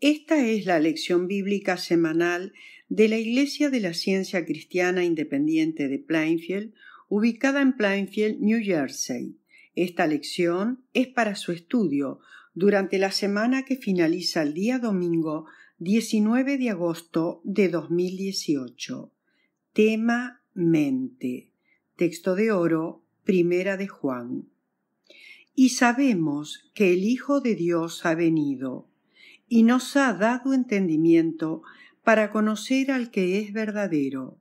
Esta es la lección bíblica semanal de la Iglesia de la Ciencia Cristiana Independiente de Plainfield, ubicada en Plainfield, New Jersey. Esta lección es para su estudio durante la semana que finaliza el día domingo 19 de agosto de 2018. Tema Mente. Texto de oro, primera de Juan. Y sabemos que el Hijo de Dios ha venido y nos ha dado entendimiento para conocer al que es verdadero,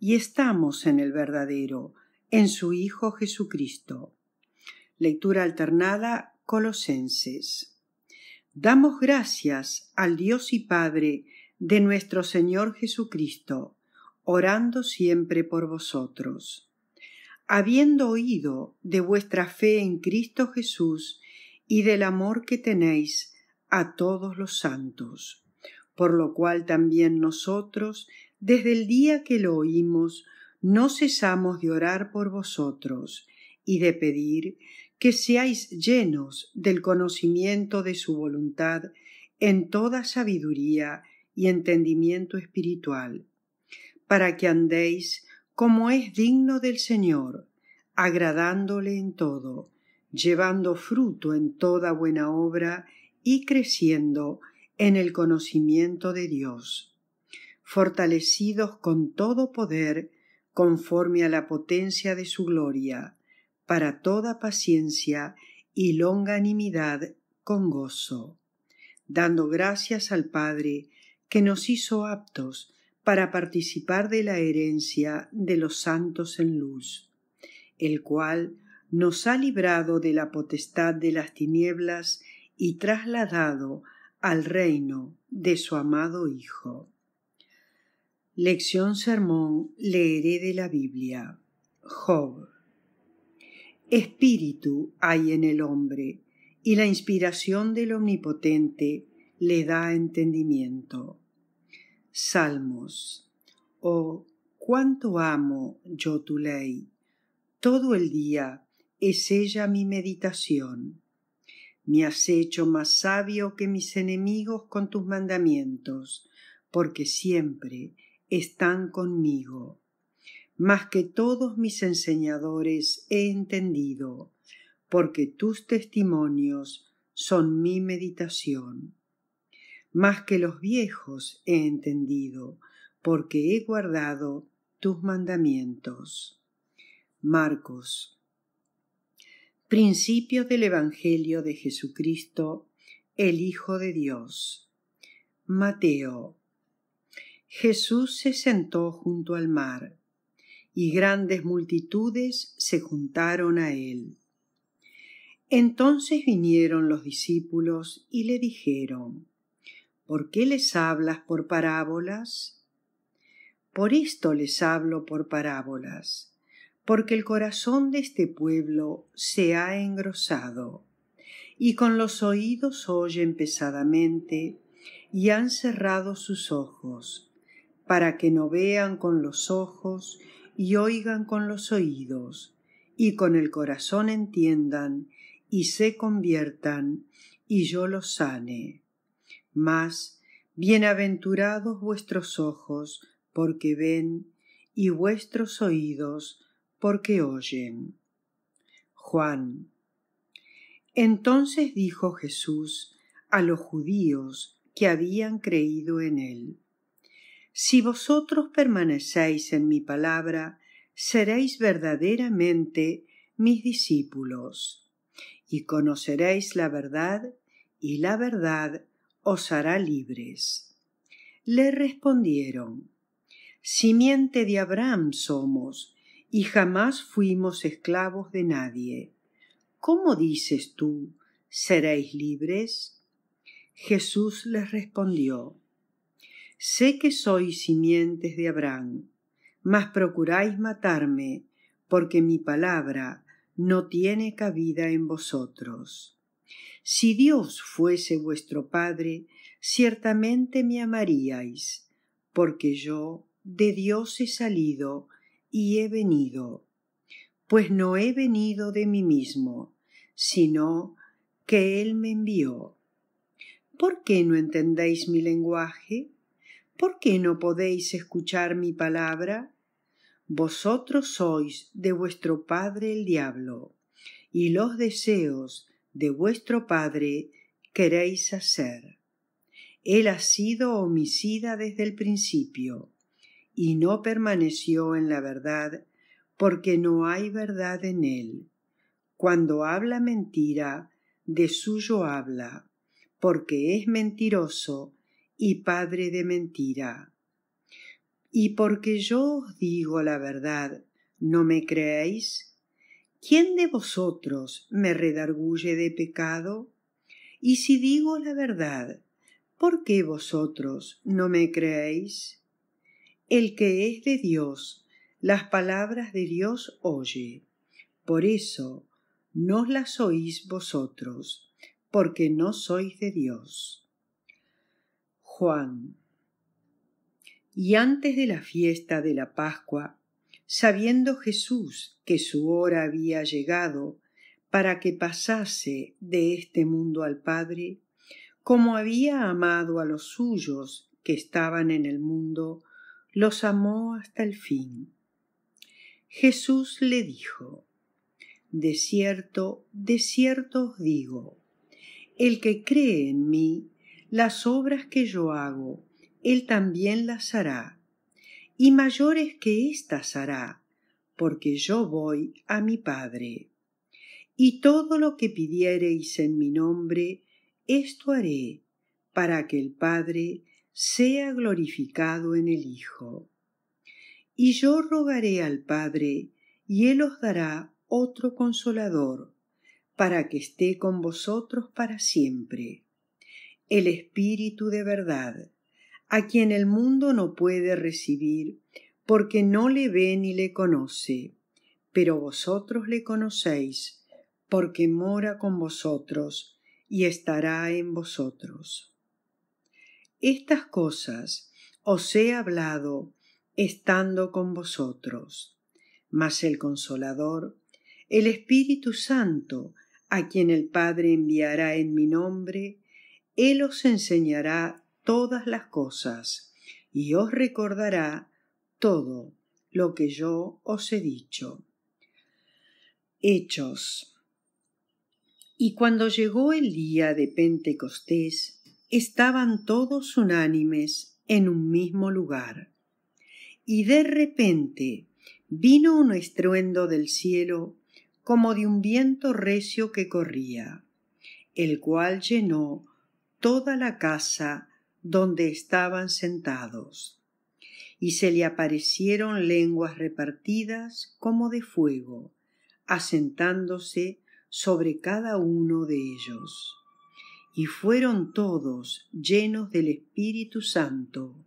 y estamos en el verdadero, en su Hijo Jesucristo. Lectura alternada Colosenses. Damos gracias al Dios y Padre de nuestro Señor Jesucristo, orando siempre por vosotros. Habiendo oído de vuestra fe en Cristo Jesús y del amor que tenéis a todos los santos, por lo cual también nosotros, desde el día que lo oímos, no cesamos de orar por vosotros y de pedir que seáis llenos del conocimiento de su voluntad en toda sabiduría y entendimiento espiritual, para que andéis como es digno del Señor, agradándole en todo, llevando fruto en toda buena obra y creciendo en el conocimiento de Dios, fortalecidos con todo poder conforme a la potencia de su gloria, para toda paciencia y longanimidad con gozo, dando gracias al Padre que nos hizo aptos para participar de la herencia de los santos en luz, el cual nos ha librado de la potestad de las tinieblas y trasladado al reino de su amado Hijo. Lección Sermón leeré de la Biblia. Job. Espíritu hay en el hombre, y la inspiración del Omnipotente le da entendimiento. Salmos. Oh, cuánto amo yo tu ley. Todo el día es ella mi meditación. Me has hecho más sabio que mis enemigos con tus mandamientos, porque siempre están conmigo. Más que todos mis enseñadores he entendido, porque tus testimonios son mi meditación. Más que los viejos he entendido, porque he guardado tus mandamientos. Marcos Principio del Evangelio de Jesucristo, el Hijo de Dios. Mateo. Jesús se sentó junto al mar, y grandes multitudes se juntaron a él. Entonces vinieron los discípulos y le dijeron, ¿Por qué les hablas por parábolas? Por esto les hablo por parábolas porque el corazón de este pueblo se ha engrosado, y con los oídos oyen pesadamente, y han cerrado sus ojos, para que no vean con los ojos, y oigan con los oídos, y con el corazón entiendan, y se conviertan, y yo los sane. Mas, bienaventurados vuestros ojos, porque ven, y vuestros oídos, porque oyen. Juan. Entonces dijo Jesús a los judíos que habían creído en él. Si vosotros permanecéis en mi palabra, seréis verdaderamente mis discípulos, y conoceréis la verdad, y la verdad os hará libres. Le respondieron, Simiente de Abraham somos, y jamás fuimos esclavos de nadie. ¿Cómo dices tú, seréis libres? Jesús les respondió, Sé que sois simientes de Abraham, mas procuráis matarme, porque mi palabra no tiene cabida en vosotros. Si Dios fuese vuestro Padre, ciertamente me amaríais, porque yo de Dios he salido y he venido, pues no he venido de mí mismo, sino que Él me envió. ¿Por qué no entendéis mi lenguaje? ¿Por qué no podéis escuchar mi palabra? Vosotros sois de vuestro padre el diablo, y los deseos de vuestro padre queréis hacer. Él ha sido homicida desde el principio y no permaneció en la verdad, porque no hay verdad en él. Cuando habla mentira, de suyo habla, porque es mentiroso y padre de mentira. Y porque yo os digo la verdad, ¿no me creéis? ¿Quién de vosotros me redarguye de pecado? Y si digo la verdad, ¿por qué vosotros no me creéis? El que es de Dios, las palabras de Dios oye. Por eso no las oís vosotros, porque no sois de Dios. Juan. Y antes de la fiesta de la Pascua, sabiendo Jesús que su hora había llegado para que pasase de este mundo al Padre, como había amado a los suyos que estaban en el mundo, los amó hasta el fin. Jesús le dijo, De cierto, de cierto os digo, el que cree en mí, las obras que yo hago, él también las hará, y mayores que éstas hará, porque yo voy a mi Padre. Y todo lo que pidiereis en mi nombre, esto haré, para que el Padre sea glorificado en el Hijo. Y yo rogaré al Padre, y Él os dará otro consolador, para que esté con vosotros para siempre. El Espíritu de verdad, a quien el mundo no puede recibir, porque no le ve ni le conoce, pero vosotros le conocéis, porque mora con vosotros y estará en vosotros. Estas cosas os he hablado estando con vosotros. Mas el consolador, el Espíritu Santo, a quien el Padre enviará en mi nombre, Él os enseñará todas las cosas y os recordará todo lo que yo os he dicho. Hechos. Y cuando llegó el día de Pentecostés, estaban todos unánimes en un mismo lugar. Y de repente vino un estruendo del cielo como de un viento recio que corría, el cual llenó toda la casa donde estaban sentados, y se le aparecieron lenguas repartidas como de fuego, asentándose sobre cada uno de ellos y fueron todos llenos del Espíritu Santo,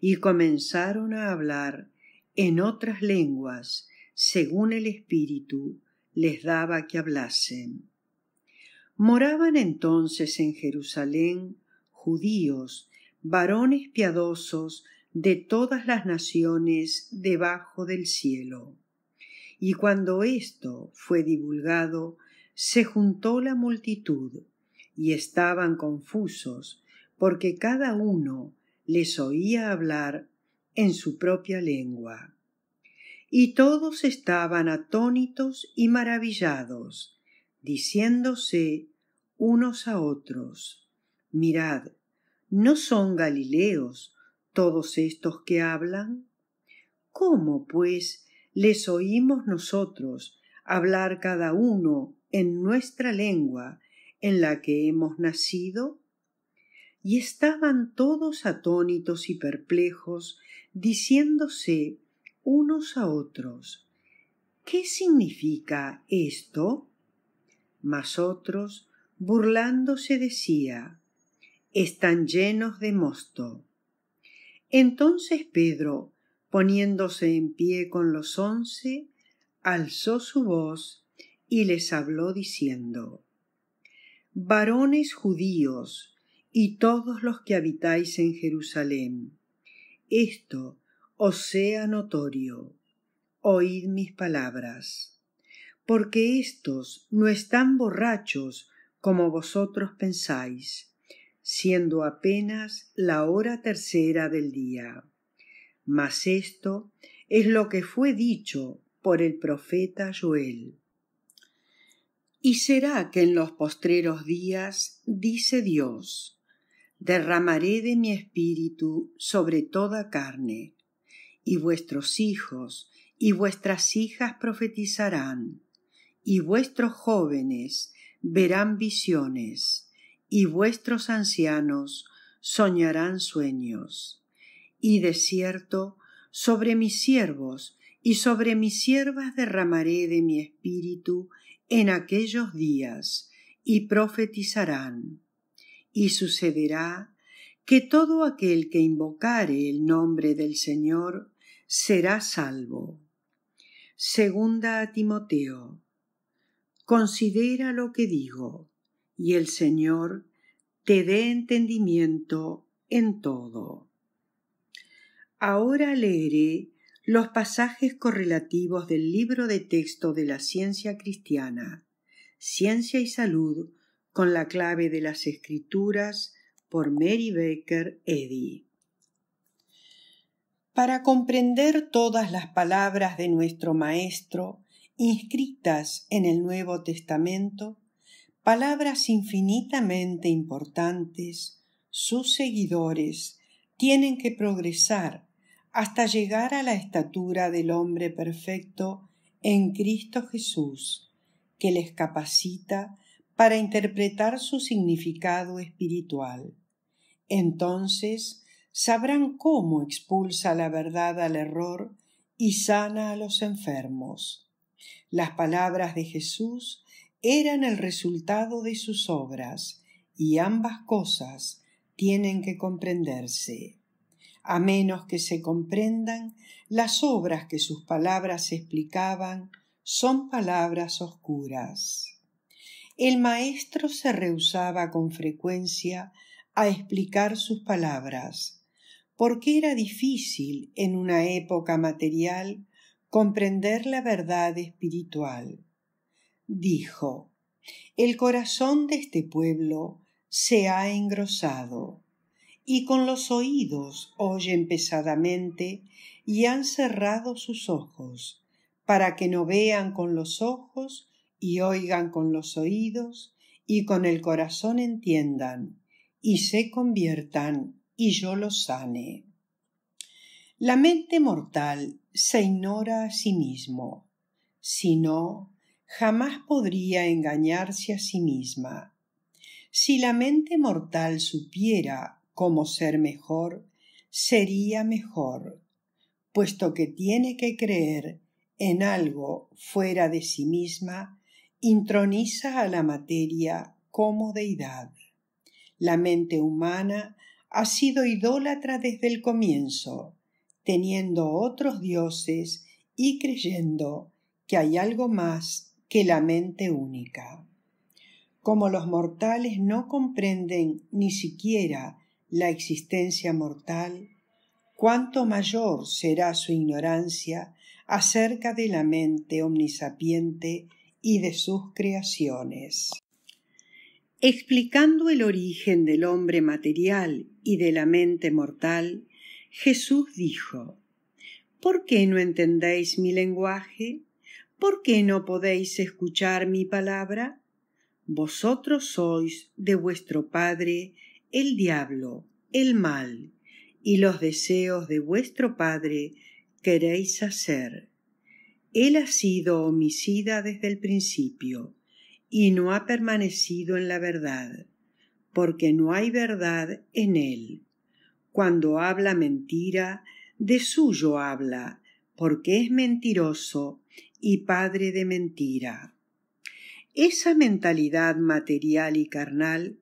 y comenzaron a hablar en otras lenguas, según el Espíritu les daba que hablasen. Moraban entonces en Jerusalén judíos, varones piadosos de todas las naciones debajo del cielo. Y cuando esto fue divulgado, se juntó la multitud y estaban confusos, porque cada uno les oía hablar en su propia lengua. Y todos estaban atónitos y maravillados, diciéndose unos a otros Mirad, ¿no son Galileos todos estos que hablan? ¿Cómo, pues, les oímos nosotros hablar cada uno en nuestra lengua en la que hemos nacido? Y estaban todos atónitos y perplejos, diciéndose unos a otros ¿Qué significa esto? Mas otros, burlándose, decía Están llenos de mosto. Entonces Pedro, poniéndose en pie con los once, alzó su voz y les habló diciendo varones judíos y todos los que habitáis en Jerusalén. Esto os sea notorio. Oíd mis palabras. Porque éstos no están borrachos como vosotros pensáis, siendo apenas la hora tercera del día. Mas esto es lo que fue dicho por el profeta Joel. Y será que en los postreros días, dice Dios, derramaré de mi espíritu sobre toda carne, y vuestros hijos y vuestras hijas profetizarán, y vuestros jóvenes verán visiones, y vuestros ancianos soñarán sueños. Y de cierto, sobre mis siervos y sobre mis siervas derramaré de mi espíritu en aquellos días, y profetizarán. Y sucederá que todo aquel que invocare el nombre del Señor será salvo. Segunda a Timoteo. Considera lo que digo, y el Señor te dé entendimiento en todo. Ahora leeré los pasajes correlativos del libro de texto de la ciencia cristiana, Ciencia y Salud, con la clave de las escrituras por Mary Baker Eddy. Para comprender todas las palabras de nuestro Maestro inscritas en el Nuevo Testamento, palabras infinitamente importantes, sus seguidores tienen que progresar hasta llegar a la estatura del hombre perfecto en Cristo Jesús, que les capacita para interpretar su significado espiritual. Entonces sabrán cómo expulsa la verdad al error y sana a los enfermos. Las palabras de Jesús eran el resultado de sus obras, y ambas cosas tienen que comprenderse a menos que se comprendan las obras que sus palabras explicaban son palabras oscuras. El maestro se rehusaba con frecuencia a explicar sus palabras, porque era difícil en una época material comprender la verdad espiritual. Dijo, El corazón de este pueblo se ha engrosado y con los oídos oyen pesadamente y han cerrado sus ojos, para que no vean con los ojos y oigan con los oídos y con el corazón entiendan y se conviertan y yo los sane. La mente mortal se ignora a sí mismo, si no, jamás podría engañarse a sí misma. Si la mente mortal supiera como ser mejor, sería mejor, puesto que tiene que creer en algo fuera de sí misma, introniza a la materia como deidad. La mente humana ha sido idólatra desde el comienzo, teniendo otros dioses y creyendo que hay algo más que la mente única. Como los mortales no comprenden ni siquiera la existencia mortal, cuánto mayor será su ignorancia acerca de la mente omnisapiente y de sus creaciones. Explicando el origen del hombre material y de la mente mortal, Jesús dijo ¿Por qué no entendéis mi lenguaje? ¿Por qué no podéis escuchar mi palabra? Vosotros sois de vuestro Padre el diablo, el mal, y los deseos de vuestro Padre queréis hacer. Él ha sido homicida desde el principio, y no ha permanecido en la verdad, porque no hay verdad en él. Cuando habla mentira, de suyo habla, porque es mentiroso y padre de mentira. Esa mentalidad material y carnal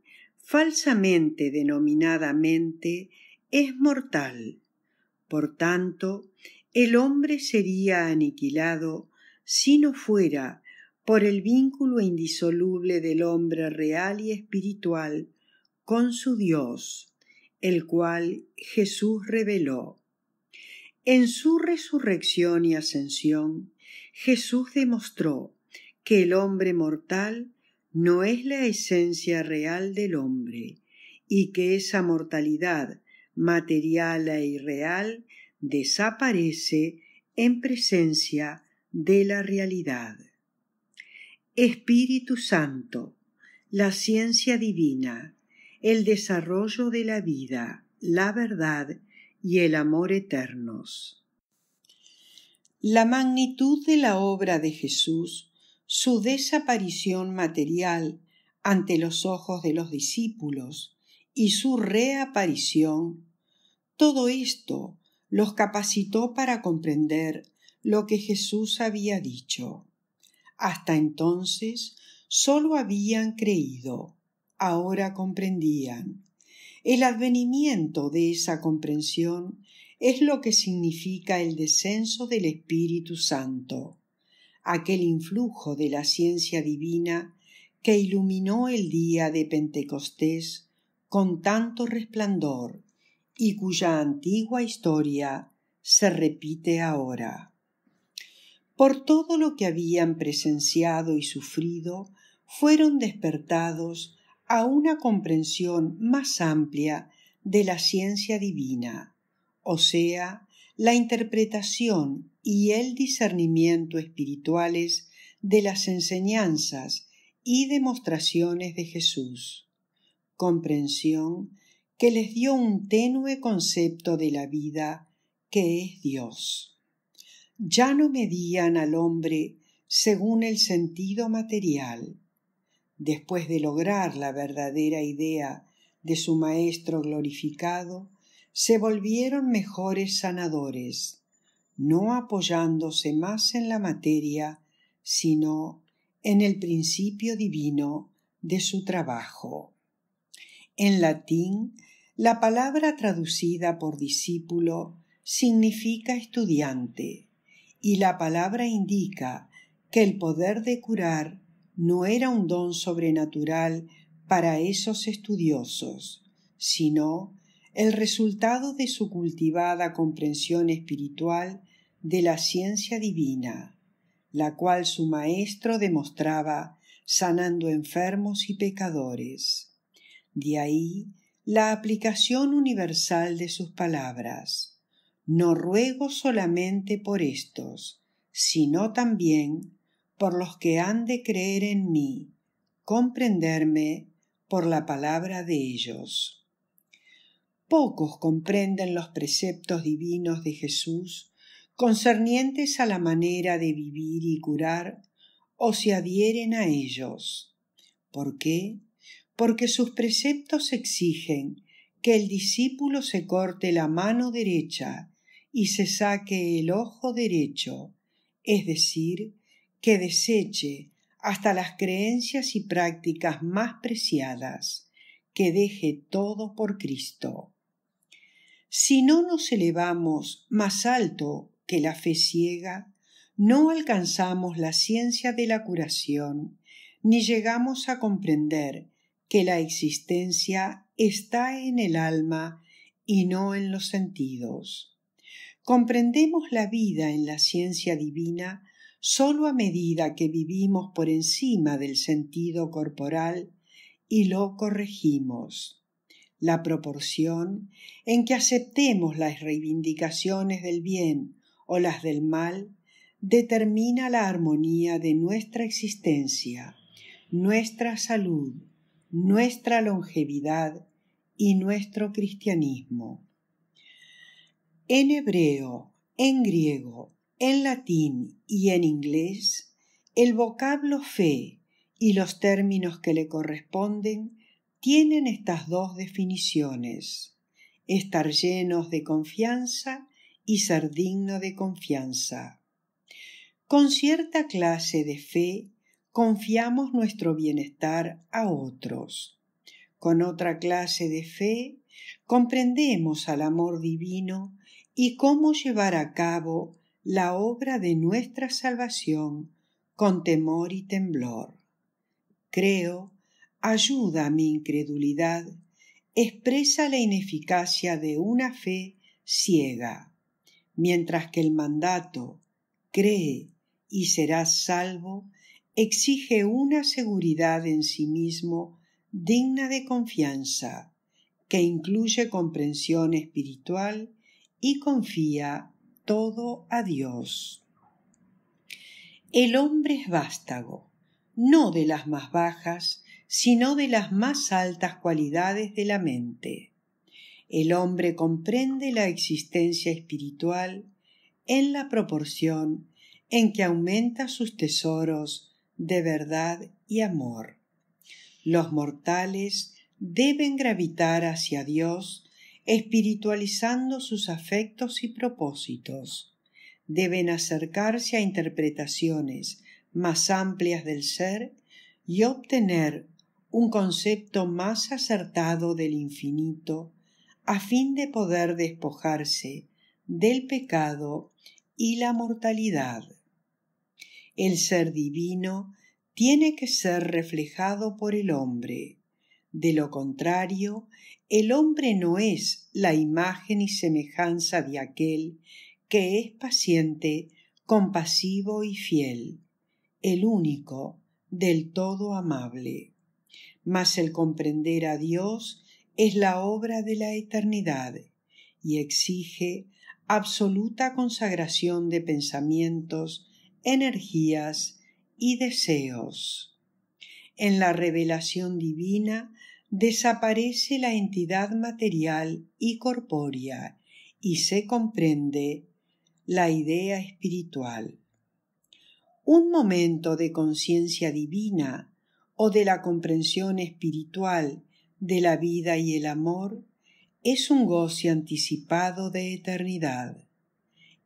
falsamente denominadamente, es mortal. Por tanto, el hombre sería aniquilado si no fuera por el vínculo indisoluble del hombre real y espiritual con su Dios, el cual Jesús reveló. En su resurrección y ascensión, Jesús demostró que el hombre mortal no es la esencia real del hombre y que esa mortalidad material e irreal desaparece en presencia de la realidad. Espíritu Santo, la ciencia divina, el desarrollo de la vida, la verdad y el amor eternos. La magnitud de la obra de Jesús su desaparición material ante los ojos de los discípulos y su reaparición, todo esto los capacitó para comprender lo que Jesús había dicho. Hasta entonces sólo habían creído, ahora comprendían. El advenimiento de esa comprensión es lo que significa el descenso del Espíritu Santo aquel influjo de la ciencia divina que iluminó el día de Pentecostés con tanto resplandor y cuya antigua historia se repite ahora. Por todo lo que habían presenciado y sufrido, fueron despertados a una comprensión más amplia de la ciencia divina, o sea, la interpretación y el discernimiento espirituales de las enseñanzas y demostraciones de Jesús, comprensión que les dio un tenue concepto de la vida que es Dios. Ya no medían al hombre según el sentido material. Después de lograr la verdadera idea de su Maestro glorificado, se volvieron mejores sanadores no apoyándose más en la materia, sino en el principio divino de su trabajo. En latín, la palabra traducida por discípulo significa estudiante, y la palabra indica que el poder de curar no era un don sobrenatural para esos estudiosos, sino el resultado de su cultivada comprensión espiritual de la ciencia divina, la cual su maestro demostraba sanando enfermos y pecadores. De ahí la aplicación universal de sus palabras. No ruego solamente por estos, sino también por los que han de creer en mí, comprenderme por la palabra de ellos pocos comprenden los preceptos divinos de Jesús concernientes a la manera de vivir y curar o se adhieren a ellos. ¿Por qué? Porque sus preceptos exigen que el discípulo se corte la mano derecha y se saque el ojo derecho, es decir, que deseche hasta las creencias y prácticas más preciadas, que deje todo por Cristo. Si no nos elevamos más alto que la fe ciega, no alcanzamos la ciencia de la curación, ni llegamos a comprender que la existencia está en el alma y no en los sentidos. Comprendemos la vida en la ciencia divina sólo a medida que vivimos por encima del sentido corporal y lo corregimos la proporción en que aceptemos las reivindicaciones del bien o las del mal determina la armonía de nuestra existencia, nuestra salud, nuestra longevidad y nuestro cristianismo. En hebreo, en griego, en latín y en inglés, el vocablo fe y los términos que le corresponden tienen estas dos definiciones, estar llenos de confianza y ser digno de confianza. Con cierta clase de fe confiamos nuestro bienestar a otros. Con otra clase de fe comprendemos al amor divino y cómo llevar a cabo la obra de nuestra salvación con temor y temblor. Creo ayuda a mi incredulidad, expresa la ineficacia de una fe ciega, mientras que el mandato cree y serás salvo exige una seguridad en sí mismo digna de confianza, que incluye comprensión espiritual y confía todo a Dios. El hombre es vástago, no de las más bajas, sino de las más altas cualidades de la mente. El hombre comprende la existencia espiritual en la proporción en que aumenta sus tesoros de verdad y amor. Los mortales deben gravitar hacia Dios espiritualizando sus afectos y propósitos. Deben acercarse a interpretaciones más amplias del ser y obtener un concepto más acertado del infinito a fin de poder despojarse del pecado y la mortalidad. El ser divino tiene que ser reflejado por el hombre. De lo contrario, el hombre no es la imagen y semejanza de aquel que es paciente, compasivo y fiel, el único, del todo amable mas el comprender a Dios es la obra de la eternidad y exige absoluta consagración de pensamientos, energías y deseos. En la revelación divina desaparece la entidad material y corpórea y se comprende la idea espiritual. Un momento de conciencia divina o de la comprensión espiritual de la vida y el amor es un goce anticipado de eternidad.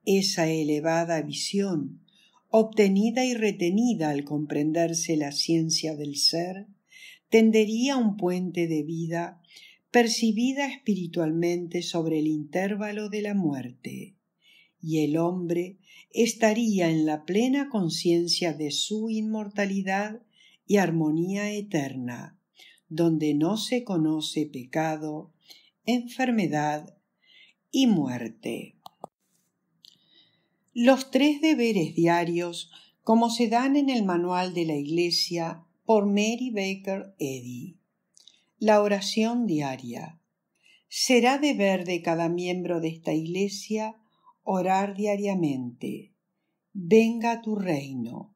Esa elevada visión, obtenida y retenida al comprenderse la ciencia del ser, tendería un puente de vida percibida espiritualmente sobre el intervalo de la muerte, y el hombre estaría en la plena conciencia de su inmortalidad y armonía eterna, donde no se conoce pecado, enfermedad y muerte. Los tres deberes diarios, como se dan en el manual de la Iglesia por Mary Baker Eddy. La oración diaria. Será deber de cada miembro de esta Iglesia orar diariamente. Venga tu reino